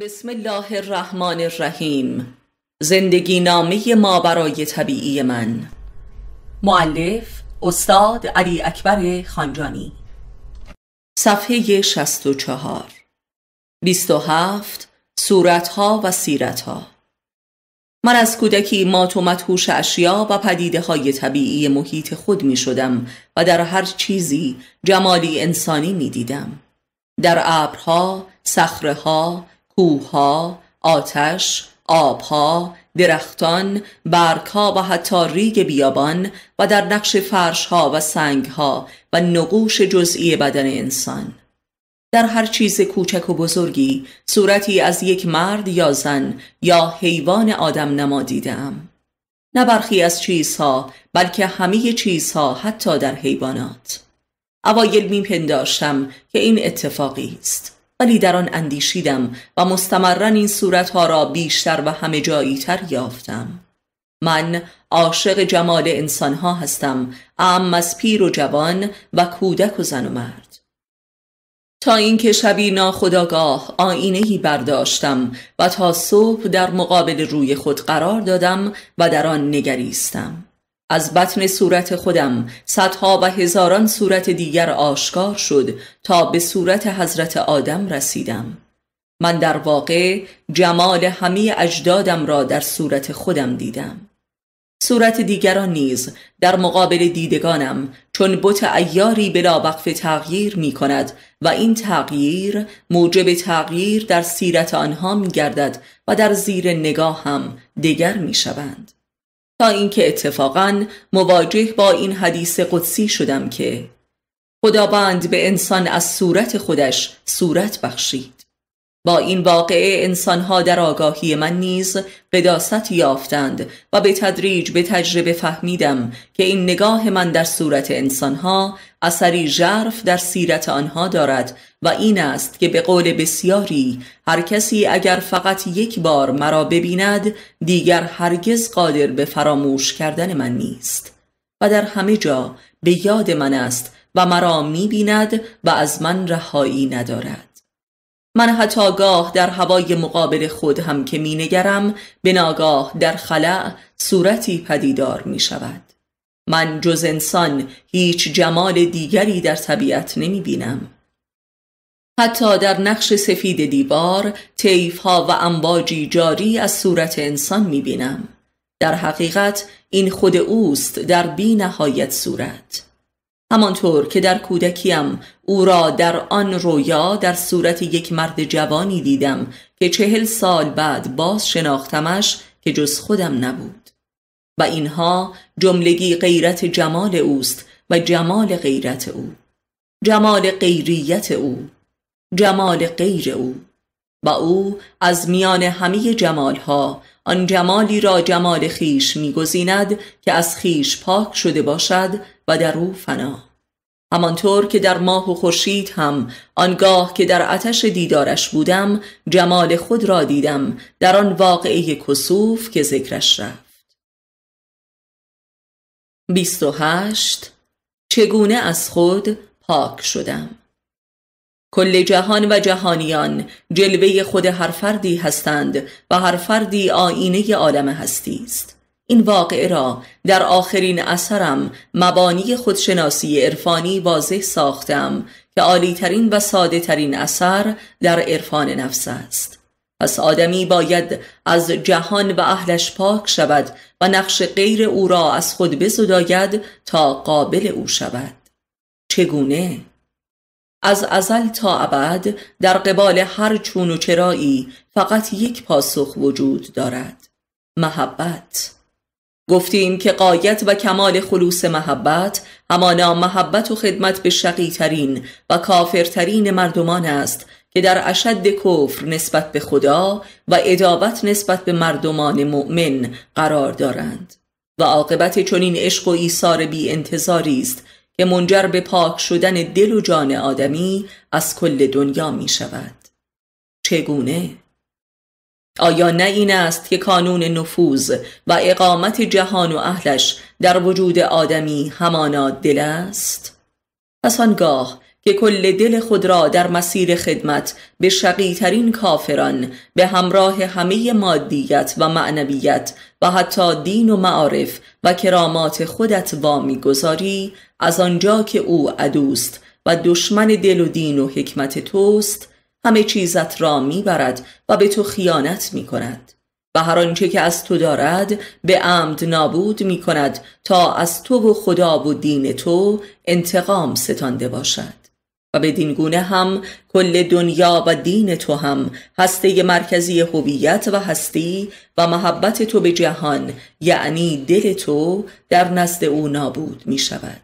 بسم الله الرحمن الرحیم زندگی نامه ما برای طبیعی من معلف استاد علی اکبر خانجانی صفحه 64 27 صورتها و سیرتها من از کودکی مات و مدهوش اشیا و پدیده های طبیعی محیط خود می شدم و در هر چیزی جمالی انسانی می دیدم در ابرها، ها، کوها، آتش، آبها، درختان، برگها و حتی ریگ بیابان و در نقش فرشها و سنگها و نقوش جزئی بدن انسان در هر چیز کوچک و بزرگی صورتی از یک مرد یا زن یا حیوان آدم نما دیدم نه برخی از چیزها بلکه همه چیزها حتی در حیوانات اوایل میپنداشتم که این اتفاقی است ولی در آن اندیشیدم و مستمرا این صورتها را بیشتر و همه جایی تر یافتم من عاشق جمال انسانها هستم ام از پیر و جوان و کودک و زن و مرد تا اینکه شبی ناخداگاه آینهی برداشتم و تا صبح در مقابل روی خود قرار دادم و در آن نگریستم از بطن صورت خودم صدها و هزاران صورت دیگر آشکار شد تا به صورت حضرت آدم رسیدم من در واقع جمال همه اجدادم را در صورت خودم دیدم صورت دیگران نیز در مقابل دیدگانم چون بت ایاری بلا وقف تغییر می کند و این تغییر موجب تغییر در سیرت آنها می گردد و در زیر نگاه هم دگر می شوند. تا اینکه اتفاقا مواجه با این حدیث قدسی شدم که خداوند به انسان از صورت خودش صورت بخشید با این واقعه انسانها در آگاهی من نیز قداست یافتند و به تدریج به تجربه فهمیدم که این نگاه من در صورت انسانها اثری ژرف در سیرت آنها دارد و این است که به قول بسیاری هر کسی اگر فقط یک بار مرا ببیند دیگر هرگز قادر به فراموش کردن من نیست و در همه جا به یاد من است و مرا میبیند و از من رهایی ندارد من حتی گاه در هوای مقابل خود هم که می نگرم به ناگاه در خلع صورتی پدیدار می شود من جز انسان هیچ جمال دیگری در طبیعت نمی بینم حتی در نقش سفید دیوار تیف ها و امواجی جاری از صورت انسان می بینم در حقیقت این خود اوست در بی نهایت صورت همانطور که در کودکیم او را در آن رویا در صورت یک مرد جوانی دیدم که چهل سال بعد باز شناختمش که جز خودم نبود و اینها جملگی غیرت جمال اوست و جمال غیرت او جمال غیریت او جمال غیر او و او از میان همه جمالها آن جمالی را جمال خیش میگزیند که از خیش پاک شده باشد و در او فنا همانطور که در ماه و خورشید هم آنگاه که در آتش دیدارش بودم جمال خود را دیدم در آن واقعه کسوف که ذکرش رفت 28 چگونه از خود پاک شدم کل جهان و جهانیان جلوه خود هر فردی هستند و هر فردی آینه عالم هستی است این واقعه را در آخرین اثرم مبانی خودشناسی عرفانی واضح ساختم که عالیترین و ساده ترین اثر در عرفان نفس است پس آدمی باید از جهان و اهلش پاک شود و نقش غیر او را از خود بزداید تا قابل او شود چگونه؟ از ازل تا ابد در قبال هر چون و چرایی فقط یک پاسخ وجود دارد محبت گفتیم که قایت و کمال خلوص محبت همانا محبت و خدمت به شقیترین و کافرترین مردمان است که در اشد کفر نسبت به خدا و ادابت نسبت به مردمان مؤمن قرار دارند و عاقبت چنین عشق و ایثار بی انتظاری است که منجر به پاک شدن دل و جان آدمی از کل دنیا می شود چگونه؟ آیا نه این است که کانون نفوذ و اقامت جهان و اهلش در وجود آدمی همانا دل است؟ پس آنگاه که کل دل خود را در مسیر خدمت به شقیترین کافران به همراه همه مادیت و معنویت و حتی دین و معارف و کرامات خودت وا میگذاری از آنجا که او عدوست و دشمن دل و دین و حکمت توست همه چیزت را میبرد و به تو خیانت میکند و هر آنچه که از تو دارد به عمد نابود می کند تا از تو و خدا و دین تو انتقام ستانده باشد و بدین گونه هم کل دنیا و دین تو هم هسته مرکزی هویت و هستی و محبت تو به جهان یعنی دل تو در نزد او نابود می شود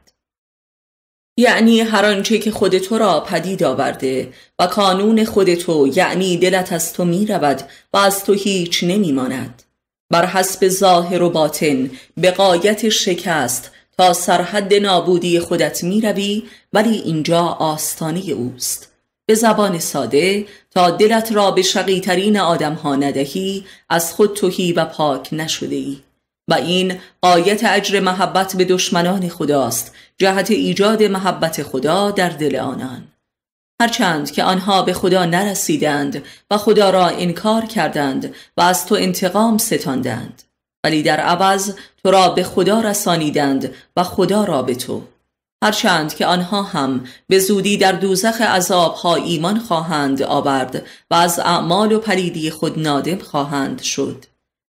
یعنی هر آنچه که خود تو را پدید آورده و کانون خود تو یعنی دلت از تو می رود و از تو هیچ نمی ماند بر حسب ظاهر و باطن به قایت شکست تا سرحد نابودی خودت می روی ولی اینجا آستانی اوست به زبان ساده تا دلت را به شقیترین آدم ها ندهی از خود توهی و پاک نشده ای و این قایت اجر محبت به دشمنان خداست جهت ایجاد محبت خدا در دل آنان هرچند که آنها به خدا نرسیدند و خدا را انکار کردند و از تو انتقام ستاندند ولی در عوض تو را به خدا رسانیدند و خدا را به تو هرچند که آنها هم به زودی در دوزخ عذابها ایمان خواهند آورد و از اعمال و پلیدی خود نادم خواهند شد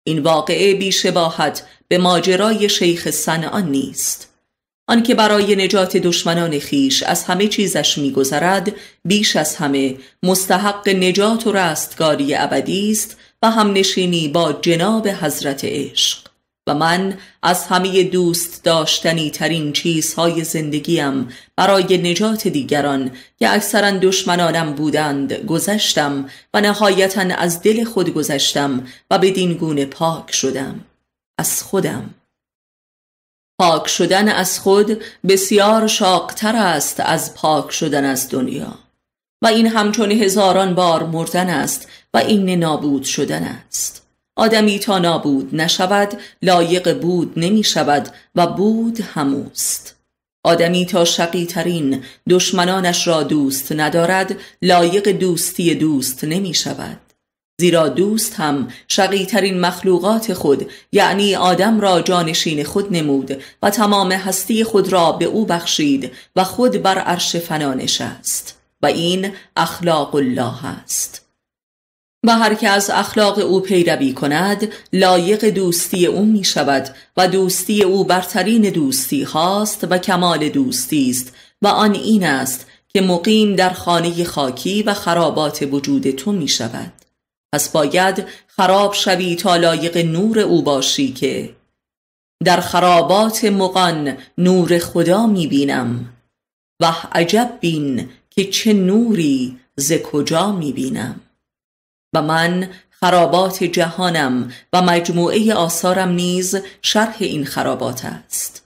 این واقعه بیشباهت به ماجرای شیخ سنان نیست آنکه برای نجات دشمنان خیش از همه چیزش میگذرد بیش از همه مستحق نجات و رستگاری ابدی است و همنشینی با جناب حضرت عشق و من از همه دوست داشتنی ترین چیزهای زندگیم برای نجات دیگران که اکثرا دشمنانم بودند گذشتم و نهایتا از دل خود گذشتم و بدین گونه پاک شدم از خودم پاک شدن از خود بسیار شاقتر است از پاک شدن از دنیا و این همچون هزاران بار مردن است و این نابود شدن است آدمی تا نابود نشود لایق بود نمی شود و بود هموست آدمی تا شقی ترین دشمنانش را دوست ندارد لایق دوستی دوست نمی شود زیرا دوست هم شقی ترین مخلوقات خود یعنی آدم را جانشین خود نمود و تمام هستی خود را به او بخشید و خود بر عرش فنا نشست و این اخلاق الله است و هر که از اخلاق او پیروی کند لایق دوستی او می شود و دوستی او برترین دوستی هاست و کمال دوستی است و آن این است که مقیم در خانه خاکی و خرابات وجود تو می شود پس باید خراب شوی تا لایق نور او باشی که در خرابات مقان نور خدا می بینم و عجب بین که چه نوری ز کجا می بینم و من خرابات جهانم و مجموعه آثارم نیز شرح این خرابات است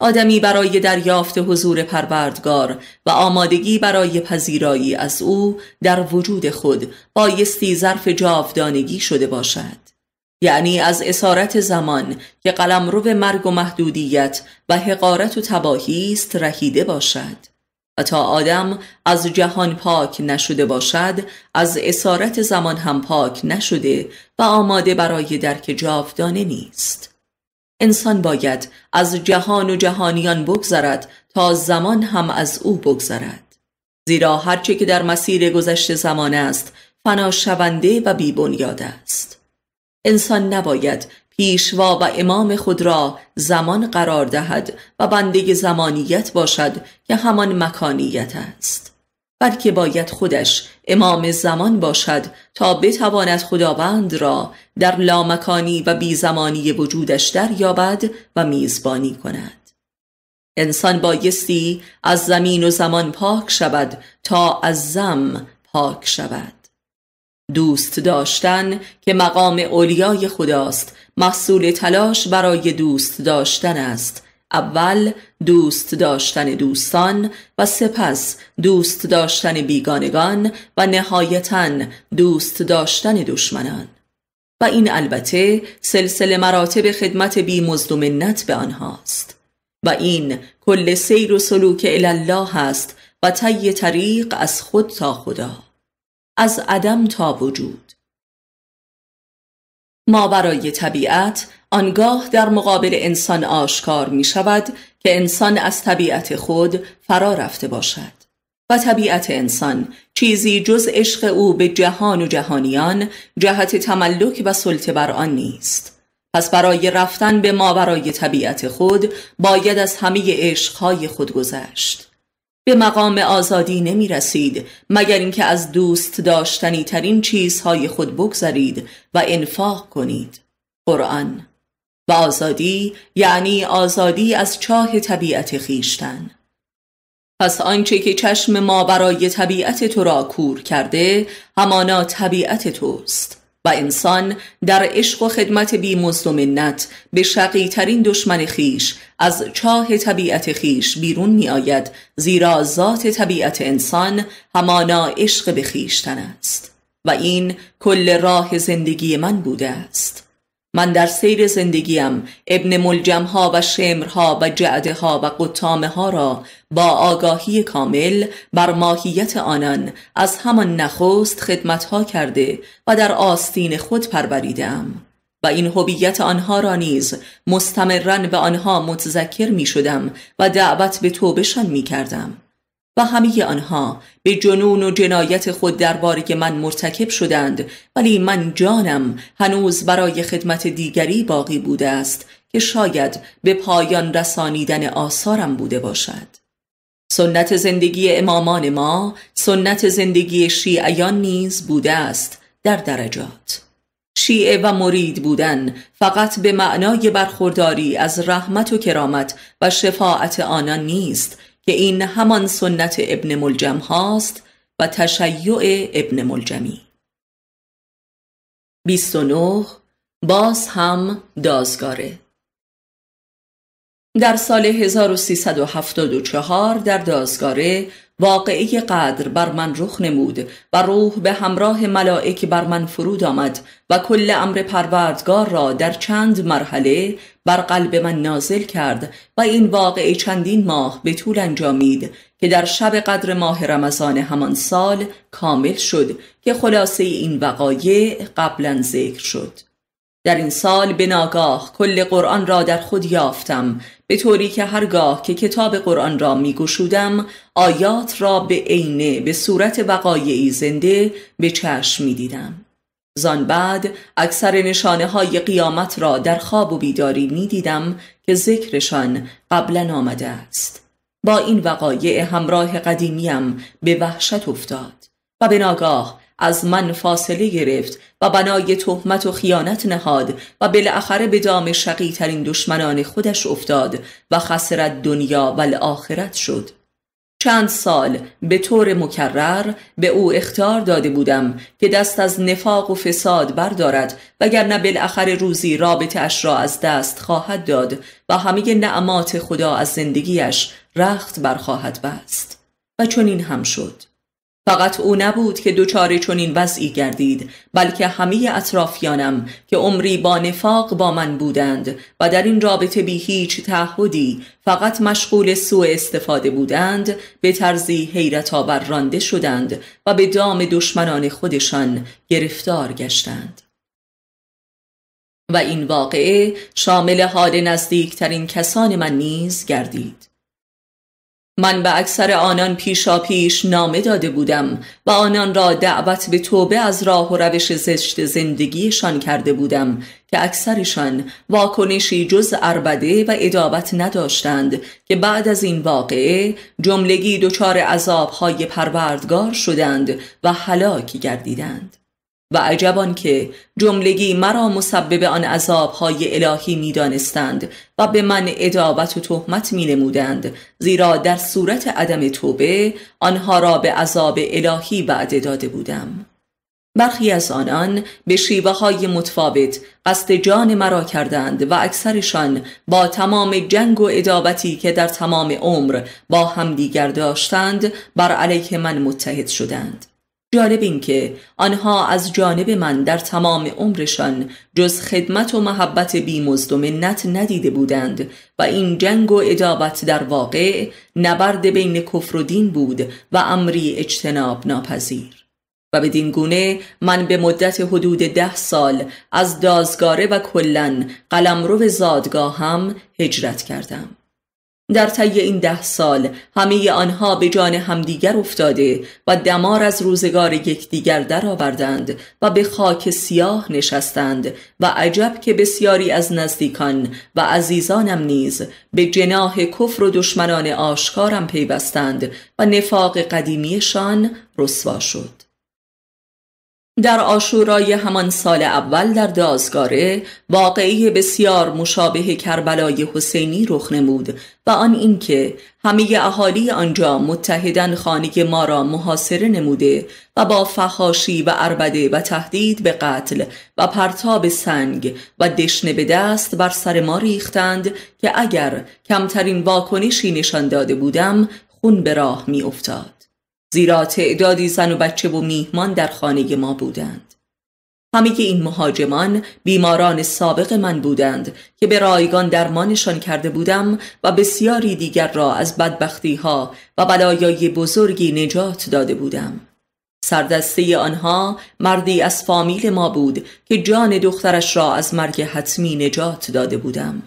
آدمی برای دریافت حضور پروردگار و آمادگی برای پذیرایی از او در وجود خود بایستی ظرف جاودانگی شده باشد یعنی از اسارت زمان که قلمرو مرگ و محدودیت و حقارت و تباهی است رهیده باشد و تا آدم از جهان پاک نشده باشد از اسارت زمان هم پاک نشده و آماده برای درک جاودانه نیست انسان باید از جهان و جهانیان بگذرد تا زمان هم از او بگذرد زیرا هرچه که در مسیر گذشته زمان است فنا شونده و بیبنیاد است انسان نباید پیشوا و امام خود را زمان قرار دهد و بنده زمانیت باشد که همان مکانیت است بلکه باید خودش امام زمان باشد تا بتواند خداوند را در لامکانی و بیزمانی وجودش یابد و میزبانی کند انسان بایستی از زمین و زمان پاک شود تا از زم پاک شود دوست داشتن که مقام اولیای خداست محصول تلاش برای دوست داشتن است اول دوست داشتن دوستان و سپس دوست داشتن بیگانگان و نهایتا دوست داشتن دشمنان و این البته سلسله مراتب خدمت بی مزدومنت به آنهاست و این کل سیر و سلوک الله است و طی طریق از خود تا خدا از عدم تا وجود ما برای طبیعت آنگاه در مقابل انسان آشکار می شود که انسان از طبیعت خود فرا رفته باشد و طبیعت انسان چیزی جز عشق او به جهان و جهانیان جهت تملک و سلطه بر آن نیست پس برای رفتن به ماورای طبیعت خود باید از همه عشقهای خود گذشت به مقام آزادی نمی رسید مگر اینکه از دوست داشتنی ترین چیزهای خود بگذرید و انفاق کنید قرآن و آزادی یعنی آزادی از چاه طبیعت خیشتن پس آنچه که چشم ما برای طبیعت تو را کور کرده همانا طبیعت توست و انسان در عشق و خدمت بی منت به شقی ترین دشمن خیش از چاه طبیعت خیش بیرون می آید زیرا ذات طبیعت انسان همانا عشق به خیشتن است و این کل راه زندگی من بوده است من در سیر زندگیم ابن ها و شمرها و جعده ها و قطامه ها را با آگاهی کامل بر ماهیت آنان از همان نخست ها کرده و در آستین خود پروریدم و این هویت آنها را نیز مستمرن به آنها متذکر می شدم و دعوت به توبشان می کردم و همه آنها به جنون و جنایت خود درباره من مرتکب شدند ولی من جانم هنوز برای خدمت دیگری باقی بوده است که شاید به پایان رسانیدن آثارم بوده باشد سنت زندگی امامان ما سنت زندگی شیعیان نیز بوده است در درجات شیعه و مرید بودن فقط به معنای برخورداری از رحمت و کرامت و شفاعت آنان نیست که این همان سنت ابن ملجم هاست و تشیع ابن ملجمی 29 باز هم دازگاره در سال 1374 در دازگاره واقعی قدر بر من رخ نمود و روح به همراه ملائک بر من فرود آمد و کل امر پروردگار را در چند مرحله بر قلب من نازل کرد و این واقعی چندین ماه به طول انجامید که در شب قدر ماه رمضان همان سال کامل شد که خلاصه این وقایع قبلا ذکر شد در این سال به ناگاه کل قرآن را در خود یافتم به طوری که هرگاه که کتاب قرآن را می گشودم آیات را به عینه به صورت وقایعی زنده به چشم می دیدم. زان بعد اکثر نشانه های قیامت را در خواب و بیداری می دیدم که ذکرشان قبلا آمده است. با این وقایع همراه قدیمیم به وحشت افتاد و به ناگاه از من فاصله گرفت و بنای تهمت و خیانت نهاد و بالاخره به دام شقی ترین دشمنان خودش افتاد و خسرت دنیا و آخرت شد چند سال به طور مکرر به او اختار داده بودم که دست از نفاق و فساد بردارد وگرنه بالاخره روزی رابطه اش را از دست خواهد داد و همه نعمات خدا از زندگیش رخت برخواهد بست و چنین هم شد فقط او نبود که دوچار چنین وضعی گردید بلکه همه اطرافیانم که عمری با نفاق با من بودند و در این رابطه بی هیچ تعهدی فقط مشغول سوء استفاده بودند به طرزی حیرت آور رانده شدند و به دام دشمنان خودشان گرفتار گشتند و این واقعه شامل حال نزدیکترین کسان من نیز گردید من به اکثر آنان پیشا پیش نامه داده بودم و آنان را دعوت به توبه از راه و روش زشت زندگیشان کرده بودم که اکثرشان واکنشی جز اربده و ادابت نداشتند که بعد از این واقعه جملگی دچار عذابهای پروردگار شدند و هلاک گردیدند و عجبان که جملگی مرا مسبب آن عذابهای الهی میدانستند و به من ادابت و تهمت می نمودند زیرا در صورت عدم توبه آنها را به عذاب الهی بعد داده بودم برخی از آنان به شیوه های متفاوت قصد جان مرا کردند و اکثرشان با تمام جنگ و ادابتی که در تمام عمر با همدیگر داشتند بر علیه من متحد شدند جالب این که آنها از جانب من در تمام عمرشان جز خدمت و محبت بیمزد و منت ندیده بودند و این جنگ و ادابت در واقع نبرد بین کفر و دین بود و امری اجتناب ناپذیر و بدین گونه من به مدت حدود ده سال از دازگاره و کلن قلمرو زادگاهم هجرت کردم در طی این ده سال همه آنها به جان همدیگر افتاده و دمار از روزگار یکدیگر درآوردند و به خاک سیاه نشستند و عجب که بسیاری از نزدیکان و عزیزانم نیز به جناه کفر و دشمنان آشکارم پیوستند و نفاق قدیمیشان رسوا شد در آشورای همان سال اول در دازگاره واقعی بسیار مشابه کربلای حسینی رخ نمود و آن اینکه همه اهالی آنجا متحدان خانه ما را محاصره نموده و با فخاشی و اربده و تهدید به قتل و پرتاب سنگ و دشنه به دست بر سر ما ریختند که اگر کمترین واکنشی نشان داده بودم خون به راه می زیرا تعدادی زن و بچه و میهمان در خانه ما بودند همه این مهاجمان بیماران سابق من بودند که به رایگان درمانشان کرده بودم و بسیاری دیگر را از بدبختی ها و بلایای بزرگی نجات داده بودم سردسته آنها مردی از فامیل ما بود که جان دخترش را از مرگ حتمی نجات داده بودم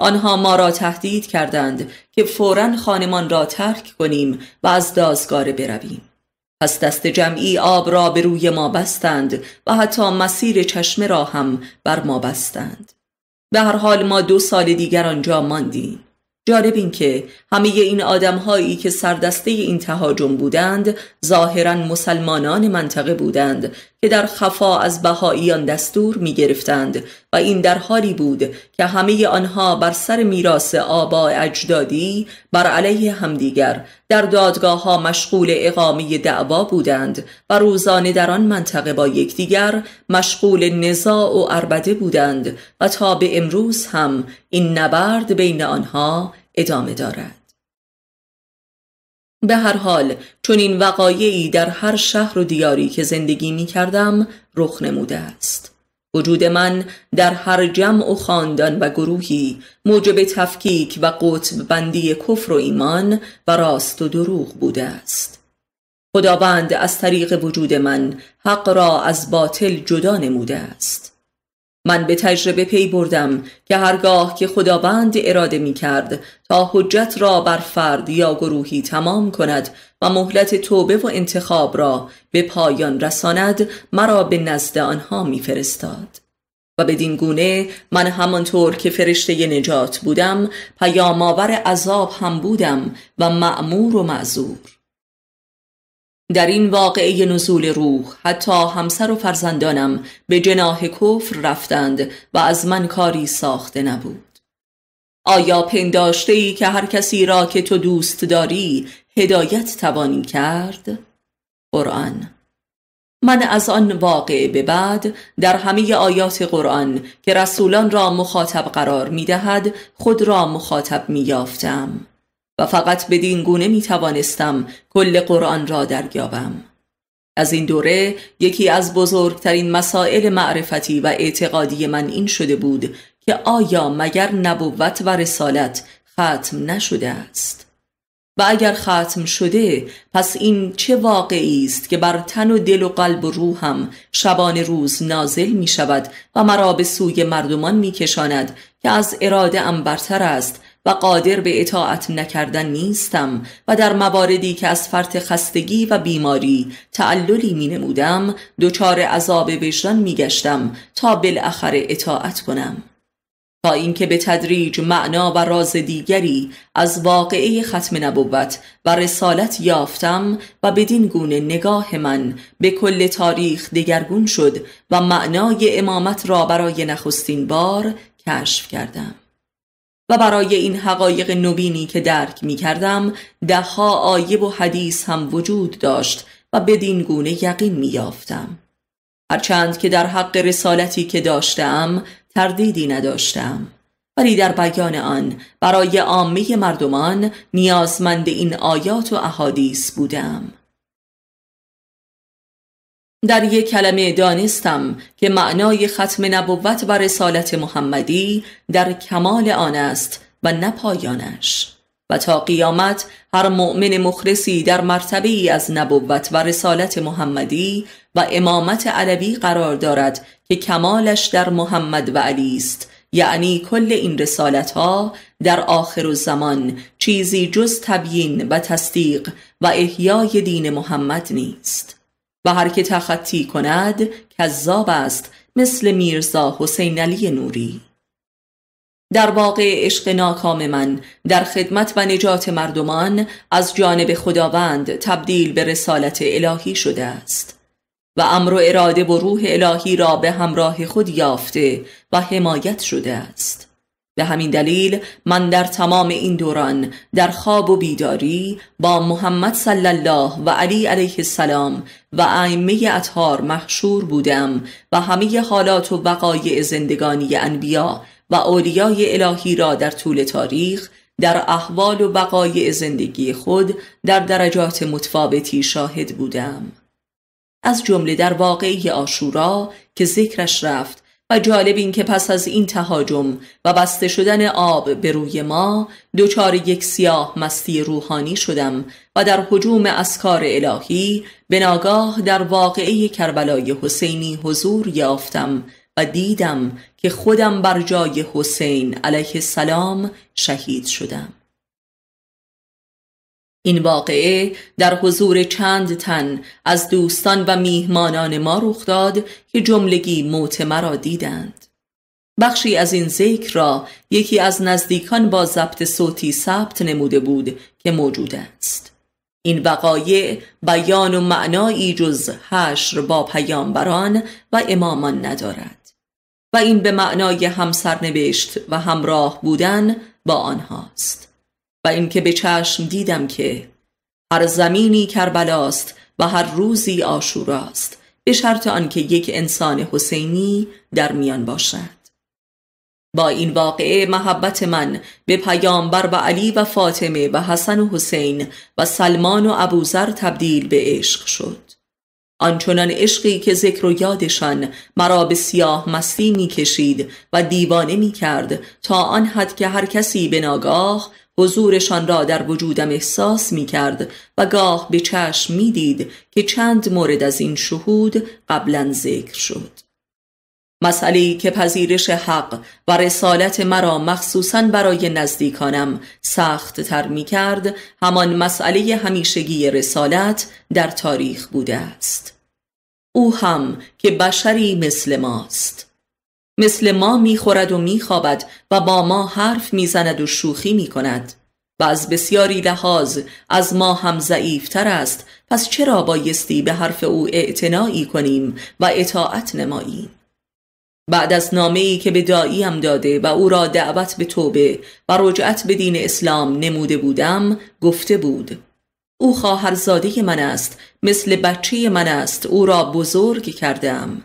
آنها ما را تهدید کردند که فورا خانمان را ترک کنیم و از دازگاره برویم پس دست جمعی آب را به روی ما بستند و حتی مسیر چشمه را هم بر ما بستند به هر حال ما دو سال دیگر آنجا ماندیم جالب این که همه این آدم هایی که سردسته این تهاجم بودند ظاهرا مسلمانان منطقه بودند که در خفا از بهاییان دستور می گرفتند و این در حالی بود که همه آنها بر سر میراس آبا اجدادی بر علیه همدیگر در دادگاه ها مشغول اقامه دعوا بودند و روزانه در آن منطقه با یکدیگر مشغول نزاع و اربده بودند و تا به امروز هم این نبرد بین آنها ادامه دارد به هر حال چون این وقایعی در هر شهر و دیاری که زندگی می کردم رخ نموده است وجود من در هر جمع و خاندان و گروهی موجب تفکیک و قطب بندی کفر و ایمان و راست و دروغ بوده است خداوند از طریق وجود من حق را از باطل جدا نموده است من به تجربه پی بردم که هرگاه که خداوند اراده می کرد تا حجت را بر فرد یا گروهی تمام کند و مهلت توبه و انتخاب را به پایان رساند مرا به نزد آنها فرستاد. و بدین گونه من همانطور که فرشته نجات بودم پیامآور عذاب هم بودم و معمور و معذور در این واقعه نزول روح حتی همسر و فرزندانم به جناه کفر رفتند و از من کاری ساخته نبود آیا پنداشته ای که هر کسی را که تو دوست داری هدایت توانی کرد؟ قرآن من از آن واقع به بعد در همه آیات قرآن که رسولان را مخاطب قرار می دهد خود را مخاطب می یافتم. و فقط بدین گونه می توانستم کل قرآن را دریابم. از این دوره یکی از بزرگترین مسائل معرفتی و اعتقادی من این شده بود که آیا مگر نبوت و رسالت ختم نشده است و اگر ختم شده پس این چه واقعی است که بر تن و دل و قلب و روحم شبان روز نازل می شود و مرا به سوی مردمان می کشاند که از اراده ام برتر است و قادر به اطاعت نکردن نیستم و در مواردی که از فرط خستگی و بیماری تعللی می نمودم دچار عذاب وجدان می گشتم تا بالاخره اطاعت کنم تا اینکه به تدریج معنا و راز دیگری از واقعه ختم نبوت و رسالت یافتم و بدین گونه نگاه من به کل تاریخ دگرگون شد و معنای امامت را برای نخستین بار کشف کردم و برای این حقایق نوینی که درک می کردم دهها آیب و حدیث هم وجود داشت و بدین گونه یقین می یافتم. هرچند که در حق رسالتی که داشتم تردیدی نداشتم ولی در بیان آن برای عامه مردمان نیازمند این آیات و احادیث بودم در یک کلمه دانستم که معنای ختم نبوت و رسالت محمدی در کمال آن است و نه پایانش و تا قیامت هر مؤمن مخلصی در مرتبه ای از نبوت و رسالت محمدی و امامت علوی قرار دارد که کمالش در محمد و علی است یعنی کل این رسالت ها در آخر الزمان زمان چیزی جز تبیین و تصدیق و احیای دین محمد نیست و هر که تخطی کند کذاب است مثل میرزا حسین علی نوری در واقع عشق ناکام من در خدمت و نجات مردمان از جانب خداوند تبدیل به رسالت الهی شده است و امر و اراده و روح الهی را به همراه خود یافته و حمایت شده است به همین دلیل من در تمام این دوران در خواب و بیداری با محمد صلی الله و علی علیه السلام و ائمه اطهار محشور بودم و همه حالات و وقایع زندگانی انبیا و اولیای الهی را در طول تاریخ در احوال و وقایع زندگی خود در درجات متفاوتی شاهد بودم از جمله در واقعی آشورا که ذکرش رفت و جالب این که پس از این تهاجم و بسته شدن آب به روی ما دوچار یک سیاه مستی روحانی شدم و در حجوم اسکار الهی به ناگاه در واقعه کربلای حسینی حضور یافتم و دیدم که خودم بر جای حسین علیه السلام شهید شدم این واقعه در حضور چند تن از دوستان و میهمانان ما رخ داد که جملگی موت مرا دیدند بخشی از این ذکر را یکی از نزدیکان با ضبط صوتی ثبت نموده بود که موجود است این وقایع بیان و معنایی جز حشر با پیامبران و امامان ندارد و این به معنای همسرنوشت و همراه بودن با آنهاست و اینکه به چشم دیدم که هر زمینی کربلاست و هر روزی آشوراست به شرط آنکه یک انسان حسینی در میان باشد با این واقعه محبت من به پیامبر و علی و فاطمه و حسن و حسین و سلمان و ابوذر تبدیل به عشق شد آنچنان عشقی که ذکر و یادشان مرا به سیاه مستی میکشید و دیوانه کرد تا آن حد که هر کسی به ناگاه حضورشان را در وجودم احساس می کرد و گاه به چشم می دید که چند مورد از این شهود قبلا ذکر شد. مسئله که پذیرش حق و رسالت مرا مخصوصا برای نزدیکانم سخت تر می کرد همان مسئله همیشگی رسالت در تاریخ بوده است. او هم که بشری مثل ماست. مثل ما میخورد و میخوابد و با ما حرف میزند و شوخی میکند و از بسیاری لحاظ از ما هم ضعیفتر است پس چرا بایستی به حرف او اعتنایی کنیم و اطاعت نماییم بعد از نامه ای که به داییم داده و او را دعوت به توبه و رجعت به دین اسلام نموده بودم گفته بود او خواهرزاده من است مثل بچه من است او را بزرگ کردم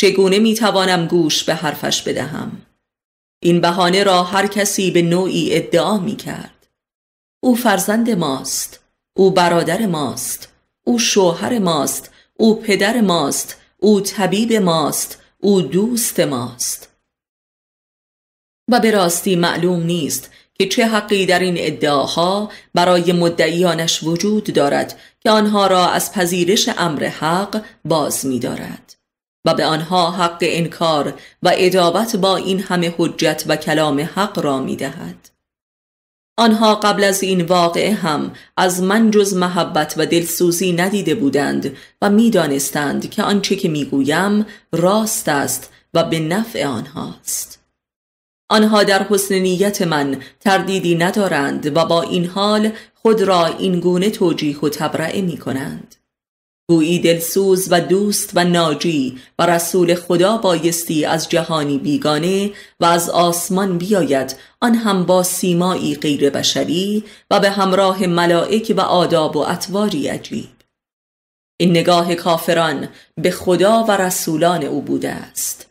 چگونه می توانم گوش به حرفش بدهم این بهانه را هر کسی به نوعی ادعا می کرد او فرزند ماست او برادر ماست او شوهر ماست او پدر ماست او طبیب ماست او دوست ماست و به راستی معلوم نیست که چه حقی در این ادعاها برای مدعیانش وجود دارد که آنها را از پذیرش امر حق باز می و به آنها حق انکار و ادابت با این همه حجت و کلام حق را می دهد. آنها قبل از این واقعه هم از من جز محبت و دلسوزی ندیده بودند و میدانستند که آنچه که میگویم راست است و به نفع آنهاست آنها در حسن نیت من تردیدی ندارند و با این حال خود را این گونه توجیه و تبرعه می کنند گویی دلسوز و دوست و ناجی و رسول خدا بایستی از جهانی بیگانه و از آسمان بیاید آن هم با سیمایی غیر بشری و به همراه ملائک و آداب و اطواری عجیب این نگاه کافران به خدا و رسولان او بوده است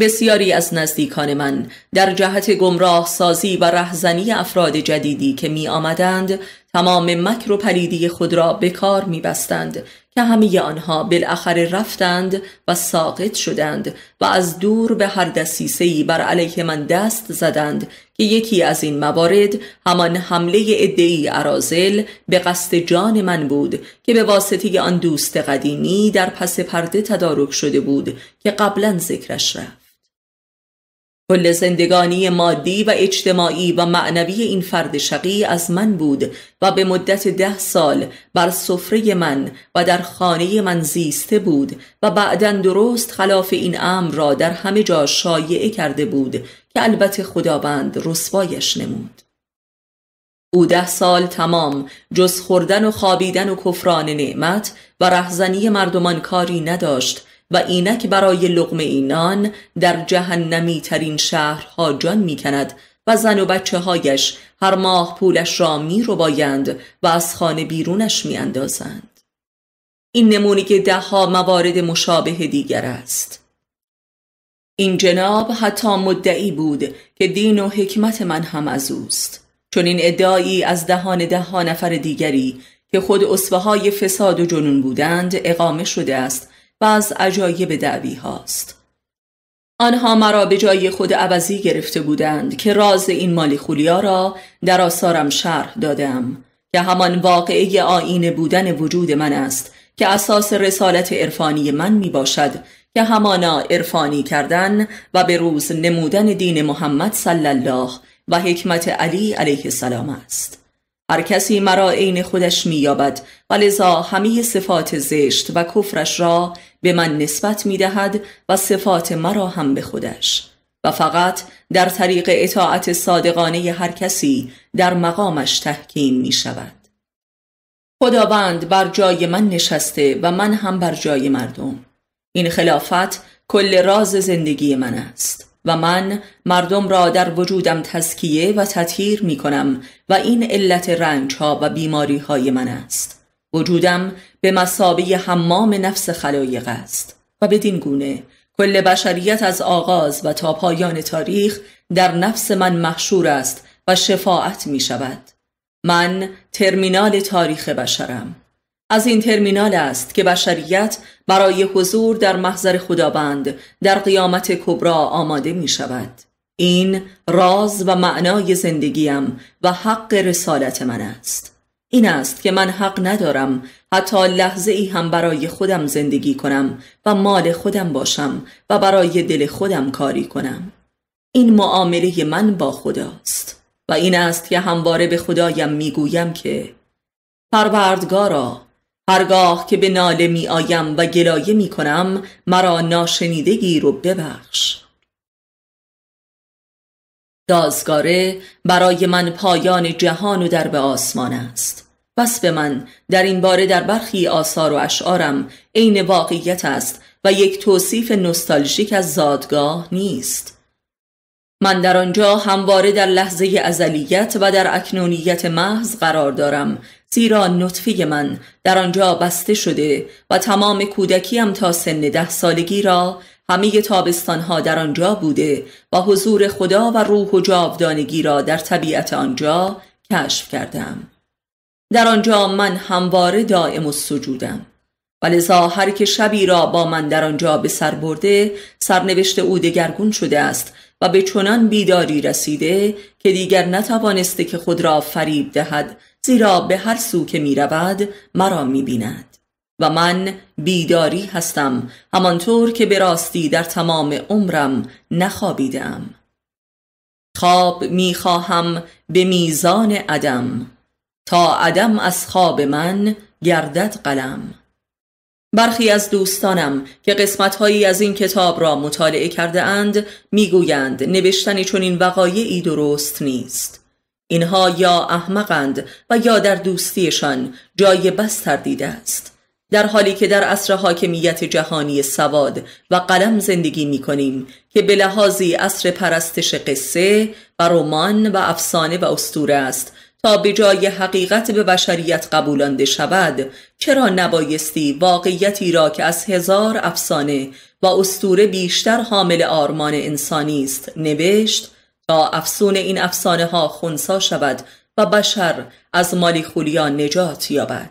بسیاری از نزدیکان من در جهت گمراه سازی و رهزنی افراد جدیدی که می آمدند تمام مکر و پلیدی خود را به کار می بستند که همه آنها بالاخره رفتند و ساقط شدند و از دور به هر دسیسه‌ای بر علیه من دست زدند که یکی از این موارد همان حمله ادعی ارازل به قصد جان من بود که به واسطه آن دوست قدیمی در پس پرده تدارک شده بود که قبلا ذکرش رفت کل زندگانی مادی و اجتماعی و معنوی این فرد شقی از من بود و به مدت ده سال بر سفره من و در خانه من زیسته بود و بعدا درست خلاف این امر را در همه جا شایعه کرده بود که البته خداوند رسوایش نمود او ده سال تمام جز خوردن و خوابیدن و کفران نعمت و رهزنی مردمان کاری نداشت و اینک برای لقمه اینان در جهنمی ترین شهرها جان می کند و زن و بچه هایش هر ماه پولش را می رو بایند و از خانه بیرونش می اندازند. این نمونه که دهها موارد مشابه دیگر است. این جناب حتی مدعی بود که دین و حکمت من هم از اوست. چون این ادعایی از دهان ده نفر دیگری که خود اصفه های فساد و جنون بودند اقامه شده است و از عجایب دعوی هاست آنها مرا به جای خود عوضی گرفته بودند که راز این مالی خولیا را در آثارم شرح دادم که همان واقعه آین بودن وجود من است که اساس رسالت عرفانی من می باشد که همانا عرفانی کردن و به روز نمودن دین محمد صلی الله و حکمت علی علیه السلام است هر کسی مرا عین خودش یابد، و لذا همه صفات زشت و کفرش را به من نسبت می دهد و صفات مرا هم به خودش و فقط در طریق اطاعت صادقانه هر کسی در مقامش تحکیم می شود. خداوند بر جای من نشسته و من هم بر جای مردم. این خلافت کل راز زندگی من است و من مردم را در وجودم تزکیه و تطهیر می کنم و این علت رنج ها و بیماری های من است. وجودم به مسابه حمام نفس خلایق است و بدین گونه کل بشریت از آغاز و تا پایان تاریخ در نفس من محشور است و شفاعت می شود من ترمینال تاریخ بشرم از این ترمینال است که بشریت برای حضور در محضر خداوند در قیامت کبرا آماده می شود این راز و معنای زندگیم و حق رسالت من است این است که من حق ندارم حتی لحظه ای هم برای خودم زندگی کنم و مال خودم باشم و برای دل خودم کاری کنم این معامله من با خداست و این است که همواره به خدایم میگویم که پروردگارا هرگاه که به ناله می آیم و گلایه می کنم مرا ناشنیدگی رو ببخش دازگاره برای من پایان جهان و در آسمان است بس به من در این باره در برخی آثار و اشعارم عین واقعیت است و یک توصیف نستالژیک از زادگاه نیست من در آنجا همواره در لحظه ازلیت و در اکنونیت محض قرار دارم زیرا نطفه من در آنجا بسته شده و تمام کودکیم تا سن ده سالگی را همه تابستانها در آنجا بوده و حضور خدا و روح و جاودانگی را در طبیعت آنجا کشف کردم. در آنجا من همواره دائم و سجودم و هر که شبی را با من در آنجا به سر برده سرنوشت او دگرگون شده است و به چنان بیداری رسیده که دیگر نتوانسته که خود را فریب دهد زیرا به هر سو که می رود مرا می بیند و من بیداری هستم همانطور که به راستی در تمام عمرم نخوابیدم خواب می خواهم به میزان عدم تا عدم از خواب من گردد قلم برخی از دوستانم که قسمتهایی از این کتاب را مطالعه کرده اند میگویند نوشتن چنین وقایعی درست نیست اینها یا احمقند و یا در دوستیشان جای بس تردیده است در حالی که در عصر حاکمیت جهانی سواد و قلم زندگی می کنیم که به لحاظی عصر پرستش قصه و رمان و افسانه و استوره است تا به جای حقیقت به بشریت قبولانده شود چرا نبایستی واقعیتی را که از هزار افسانه و استوره بیشتر حامل آرمان انسانی است نوشت تا افسون این افسانه ها خونسا شود و بشر از خولیا نجات یابد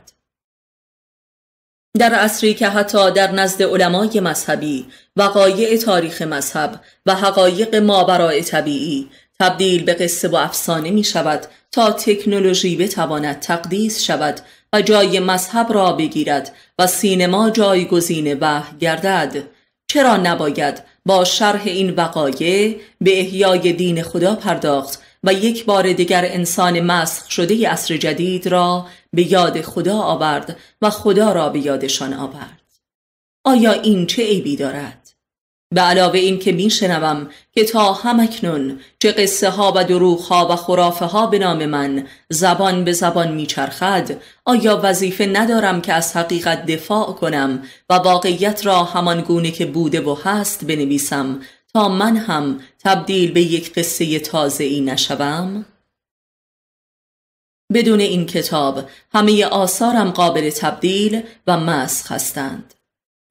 در عصری که حتی در نزد علمای مذهبی وقایع تاریخ مذهب و حقایق ماورای طبیعی تبدیل به قصه و افسانه می شود تا تکنولوژی بتواند تقدیس شود و جای مذهب را بگیرد و سینما جایگزین وح گردد چرا نباید با شرح این وقایع به احیای دین خدا پرداخت و یک بار دیگر انسان مسخ شده اصر جدید را به یاد خدا آورد و خدا را به یادشان آورد آیا این چه عیبی دارد؟ به علاوه این که میشنوم که تا همکنون چه قصه ها و دروغ ها و خرافه ها به نام من زبان به زبان چرخد آیا وظیفه ندارم که از حقیقت دفاع کنم و واقعیت را همان گونه که بوده و هست بنویسم تا من هم تبدیل به یک قصه تازه ای نشوم؟ بدون این کتاب همه آثارم قابل تبدیل و مسخ هستند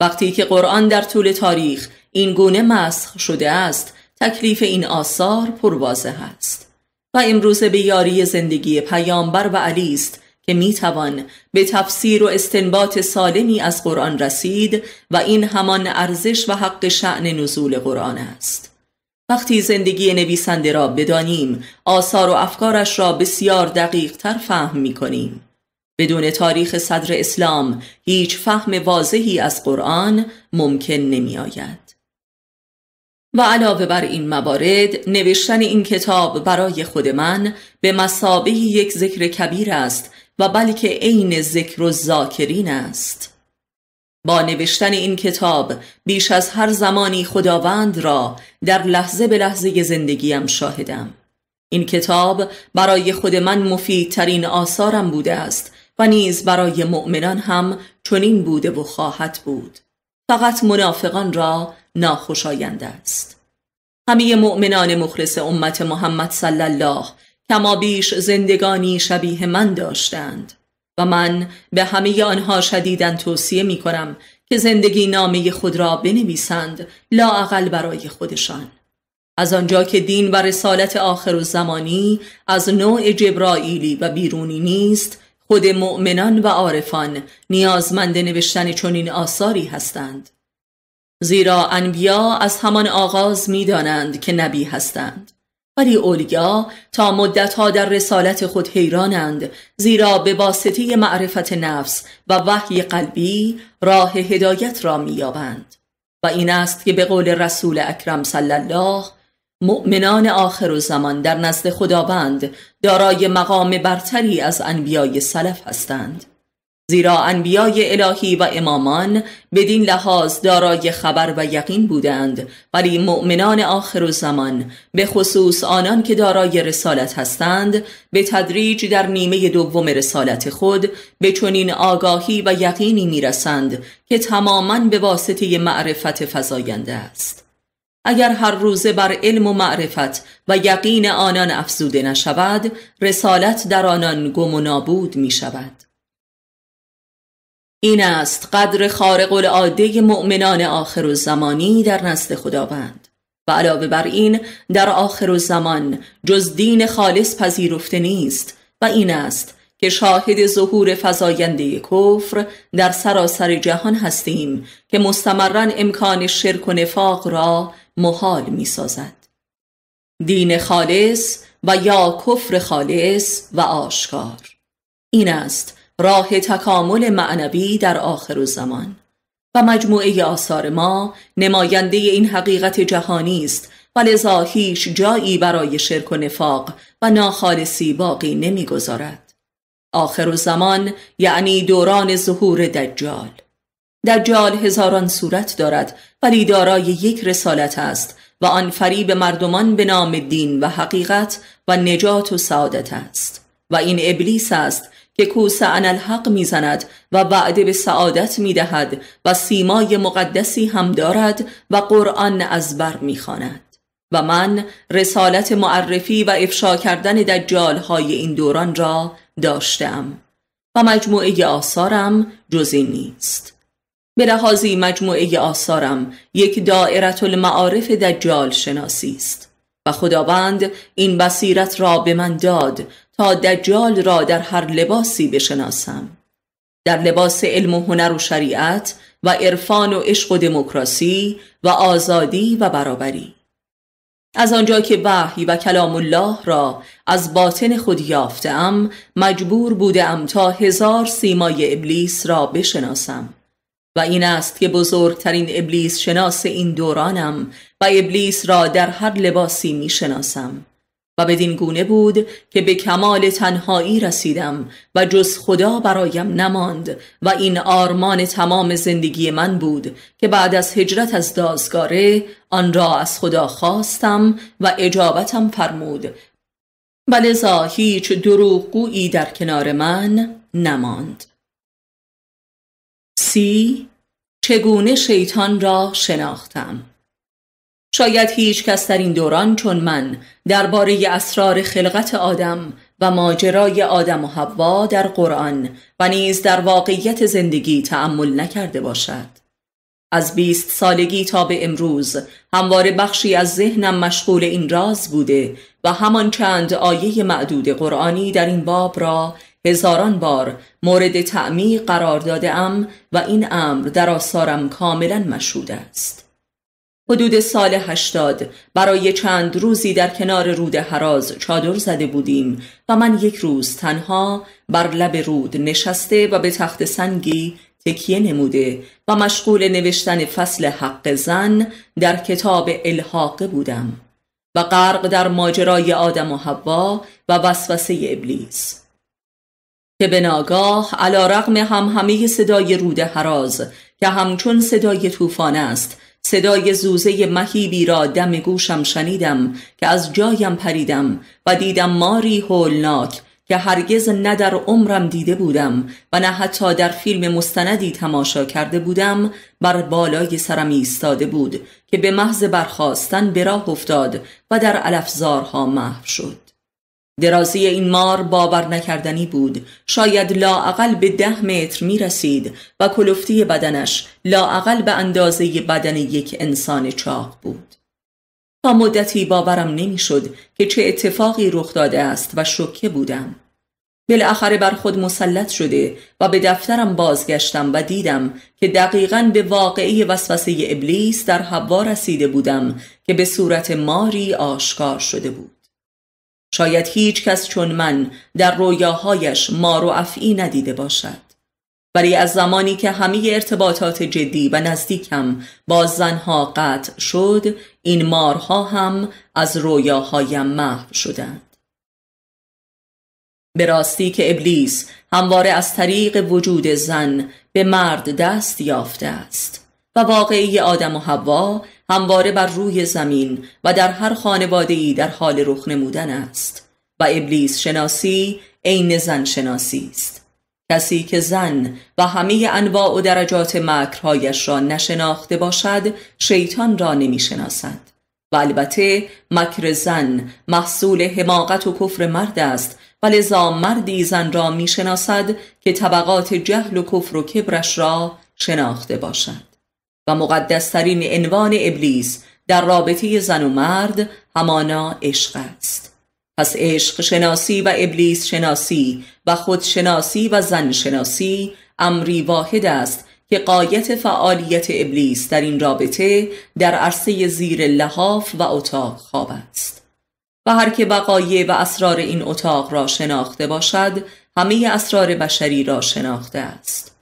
وقتی که قرآن در طول تاریخ این گونه مسخ شده است تکلیف این آثار پروازه است و امروز به یاری زندگی پیامبر و علی است که میتوان به تفسیر و استنباط سالمی از قرآن رسید و این همان ارزش و حق شعن نزول قرآن است وقتی زندگی نویسنده را بدانیم آثار و افکارش را بسیار دقیق تر فهم می کنیم بدون تاریخ صدر اسلام هیچ فهم واضحی از قرآن ممکن نمی آید و علاوه بر این موارد نوشتن این کتاب برای خود من به مسابه یک ذکر کبیر است و بلکه عین ذکر و ذاکرین است با نوشتن این کتاب بیش از هر زمانی خداوند را در لحظه به لحظه زندگیم شاهدم این کتاب برای خود من مفیدترین آثارم بوده است و نیز برای مؤمنان هم چنین بوده و خواهد بود فقط منافقان را ناخوشایند است همه مؤمنان مخلص امت محمد صلی الله کما بیش زندگانی شبیه من داشتند و من به همه آنها شدیدن توصیه می کنم که زندگی نامه خود را بنویسند لاعقل برای خودشان از آنجا که دین و رسالت آخر و زمانی از نوع جبرائیلی و بیرونی نیست خود مؤمنان و عارفان نیازمند نوشتن چنین آثاری هستند زیرا انبیا از همان آغاز می دانند که نبی هستند ولی اولیا تا مدتها در رسالت خود حیرانند زیرا به واسطه معرفت نفس و وحی قلبی راه هدایت را مییابند و این است که به قول رسول اکرم صلی الله مؤمنان آخر و زمان در نزد خداوند دارای مقام برتری از انبیای سلف هستند زیرا انبیای الهی و امامان بدین لحاظ دارای خبر و یقین بودند ولی مؤمنان آخر و زمان به خصوص آنان که دارای رسالت هستند به تدریج در نیمه دوم رسالت خود به چنین آگاهی و یقینی میرسند که تماما به واسطه معرفت فزاینده است اگر هر روزه بر علم و معرفت و یقین آنان افزوده نشود رسالت در آنان گم و نابود می شود این است قدر خارق العاده مؤمنان آخر الزمانی در نزد خداوند و علاوه بر این در آخر الزمان جز دین خالص پذیرفته نیست و این است که شاهد ظهور فزاینده کفر در سراسر جهان هستیم که مستمرا امکان شرک و نفاق را محال می سازد. دین خالص و یا کفر خالص و آشکار این است راه تکامل معنوی در آخر زمان و مجموعه آثار ما نماینده این حقیقت جهانی است و لذا هیچ جایی برای شرک و نفاق و ناخالصی باقی نمیگذارد. آخر زمان یعنی دوران ظهور دجال دجال هزاران صورت دارد ولی دارای یک رسالت است و آن فریب مردمان به نام دین و حقیقت و نجات و سعادت است و این ابلیس است که عن الحق میزند و وعده به سعادت میدهد و سیمای مقدسی هم دارد و قرآن از بر میخواند و من رسالت معرفی و افشا کردن دجال های این دوران را داشتم و مجموعه آثارم جزی نیست به لحاظی مجموعه آثارم یک دائرت المعارف دجال شناسی است و خداوند این بصیرت را به من داد تا دجال را در هر لباسی بشناسم در لباس علم و هنر و شریعت و عرفان و عشق و دموکراسی و آزادی و برابری از آنجا که وحی و کلام الله را از باطن خود یافتم مجبور بودم تا هزار سیمای ابلیس را بشناسم و این است که بزرگترین ابلیس شناس این دورانم و ابلیس را در هر لباسی می شناسم و بدین گونه بود که به کمال تنهایی رسیدم و جز خدا برایم نماند و این آرمان تمام زندگی من بود که بعد از هجرت از دازگاره آن را از خدا خواستم و اجابتم فرمود و بله لذا هیچ دروغگویی در کنار من نماند سی چگونه شیطان را شناختم شاید هیچ کس در این دوران چون من درباره اسرار خلقت آدم و ماجرای آدم و حوا در قرآن و نیز در واقعیت زندگی تأمل نکرده باشد از بیست سالگی تا به امروز همواره بخشی از ذهنم مشغول این راز بوده و همان چند آیه معدود قرآنی در این باب را هزاران بار مورد تعمیق قرار داده ام و این امر در آثارم کاملا مشهود است حدود سال هشتاد برای چند روزی در کنار رود حراز چادر زده بودیم و من یک روز تنها بر لب رود نشسته و به تخت سنگی تکیه نموده و مشغول نوشتن فصل حق زن در کتاب الحاقه بودم و غرق در ماجرای آدم و حوا و وسوسه ابلیس که به ناگاه علا رقم هم همه صدای رود حراز که همچون صدای طوفان است صدای زوزه مهیبی را دم گوشم شنیدم که از جایم پریدم و دیدم ماری هولناک که هرگز نه در عمرم دیده بودم و نه حتی در فیلم مستندی تماشا کرده بودم بر بالای سرم ایستاده بود که به محض برخواستن به راه افتاد و در علفزارها محو شد درازی این مار باور نکردنی بود شاید لاعقل به ده متر می رسید و کلفتی بدنش لاعقل به اندازه بدن یک انسان چاق بود تا مدتی باورم شد که چه اتفاقی رخ داده است و شکه بودم بالاخره بر خود مسلط شده و به دفترم بازگشتم و دیدم که دقیقا به واقعی وسوسه ابلیس در حوا رسیده بودم که به صورت ماری آشکار شده بود شاید هیچ کس چون من در رویاهایش مار و افعی ندیده باشد ولی از زمانی که همه ارتباطات جدی و نزدیکم با زنها قطع شد این مارها هم از رویاهایم محو شدند به راستی که ابلیس همواره از طریق وجود زن به مرد دست یافته است و واقعی آدم و حوا همواره بر روی زمین و در هر خانواده ای در حال رخ نمودن است و ابلیس شناسی عین زن شناسی است کسی که زن و همه انواع و درجات مکرهایش را نشناخته باشد شیطان را نمیشناسد و البته مکر زن محصول حماقت و کفر مرد است و لذا مردی زن را میشناسد که طبقات جهل و کفر و کبرش را شناخته باشد و مقدسترین عنوان ابلیس در رابطه زن و مرد همانا عشق است پس عشق شناسی و ابلیس شناسی و خود شناسی و زن شناسی امری واحد است که قایت فعالیت ابلیس در این رابطه در عرصه زیر لحاف و اتاق خواب است و هر که وقایع و اسرار این اتاق را شناخته باشد همه اسرار بشری را شناخته است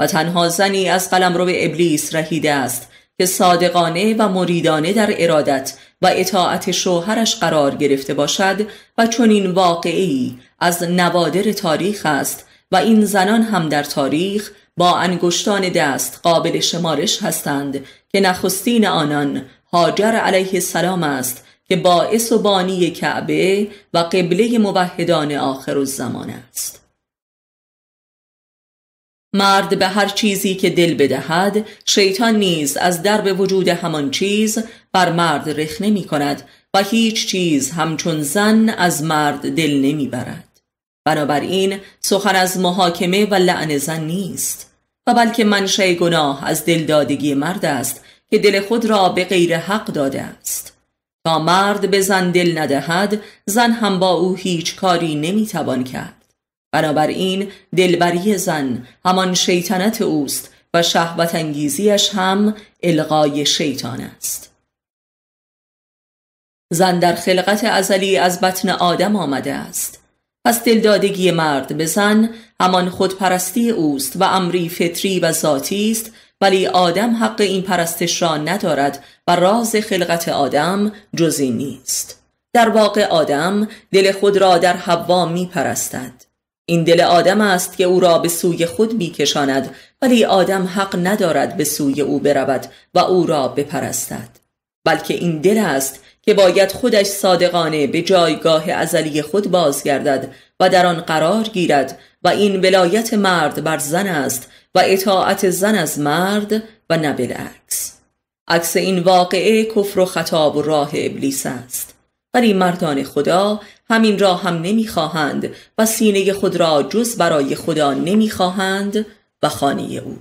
و تنها زنی از قلم به ابلیس رهیده است که صادقانه و مریدانه در ارادت و اطاعت شوهرش قرار گرفته باشد و این واقعی از نوادر تاریخ است و این زنان هم در تاریخ با انگشتان دست قابل شمارش هستند که نخستین آنان هاجر علیه السلام است که باعث و بانی کعبه و قبله موحدان آخر الزمان است مرد به هر چیزی که دل بدهد شیطان نیز از درب وجود همان چیز بر مرد رخ نمی کند و هیچ چیز همچون زن از مرد دل نمی برد بنابراین سخن از محاکمه و لعن زن نیست و بلکه منشه گناه از دلدادگی مرد است که دل خود را به غیر حق داده است تا مرد به زن دل ندهد زن هم با او هیچ کاری توان کرد بنابراین دلبری زن همان شیطنت اوست و شهوت انگیزیش هم الغای شیطان است زن در خلقت ازلی از بطن آدم آمده است پس دلدادگی مرد به زن همان خودپرستی اوست و امری فطری و ذاتی است ولی آدم حق این پرستش را ندارد و راز خلقت آدم جزی نیست در واقع آدم دل خود را در حوا می پرستد این دل آدم است که او را به سوی خود میکشاند ولی آدم حق ندارد به سوی او برود و او را بپرستد بلکه این دل است که باید خودش صادقانه به جایگاه ازلی خود بازگردد و در آن قرار گیرد و این ولایت مرد بر زن است و اطاعت زن از مرد و نه بالعکس عکس این واقعه کفر و خطاب و راه ابلیس است ولی مردان خدا همین را هم نمیخواهند و سینه خود را جز برای خدا نمیخواهند و خانه او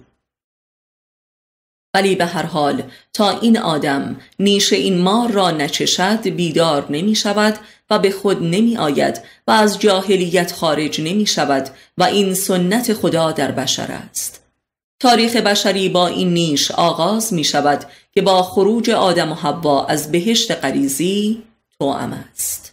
ولی به هر حال تا این آدم نیش این مار را نچشد بیدار نمی شود و به خود نمی آید و از جاهلیت خارج نمی شود و این سنت خدا در بشر است تاریخ بشری با این نیش آغاز می شود که با خروج آدم و حوا از بهشت غریزی توأم است